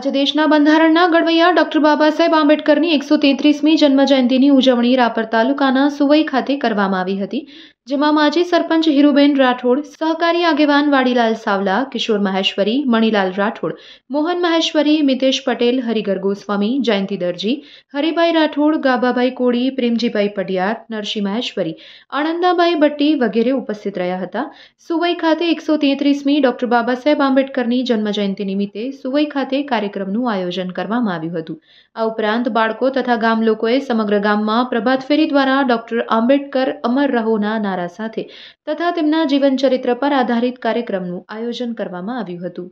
આજે દેશના બંધારણના ઘડવૈયા ડોક્ટર બાબા સાહેબ આંબેડકરની એકસો તેત્રીસમી જન્મજયંતિની ઉજવણી રાપર તાલુકાના સુવઈ ખાતે કરવામાં આવી હતી જેમાં માજી સરપંચ હિરુબેન રાઠોડ સહકારી આગેવાન વાડીલાલ સાવલા કિશોર મહેશ્વરી મણીલાલ રાઠોડ મોહન મહેશ્વરી મિતેશ પટેલ હરિગર ગોસ્વામી જયંતિ દરજી હરિભાઈ રાઠોડ ગાબાભાઈ કોળી પ્રેમજીભાઈ પડિયાર નરસિંહ મહેશ્વરી આણંદાબાઈ ભટ્ટી વગેરે ઉપસ્થિત રહ્યા હતા સુવઈ ખાતે એકસો તેત્રીસમી ડોક્ટર બાબાસાહેબ આંબેડકરની જન્મજયંતિ નિમિત્તે સુવઈ ખાતે કાર્યક્રમનું આયોજન કરવામાં આવ્યું હતું આ ઉપરાંત બાળકો તથા ગામ લોકોએ સમગ્ર ગામમાં પ્રભાત ફેરી દ્વારા ડોક્ટર આંબેડકર અમર રહોના નારા ધારા સાથે તથા તેમના જીવનચરિત્ર પર આધારિત કાર્યક્રમનું આયોજન કરવામાં આવ્યું હતું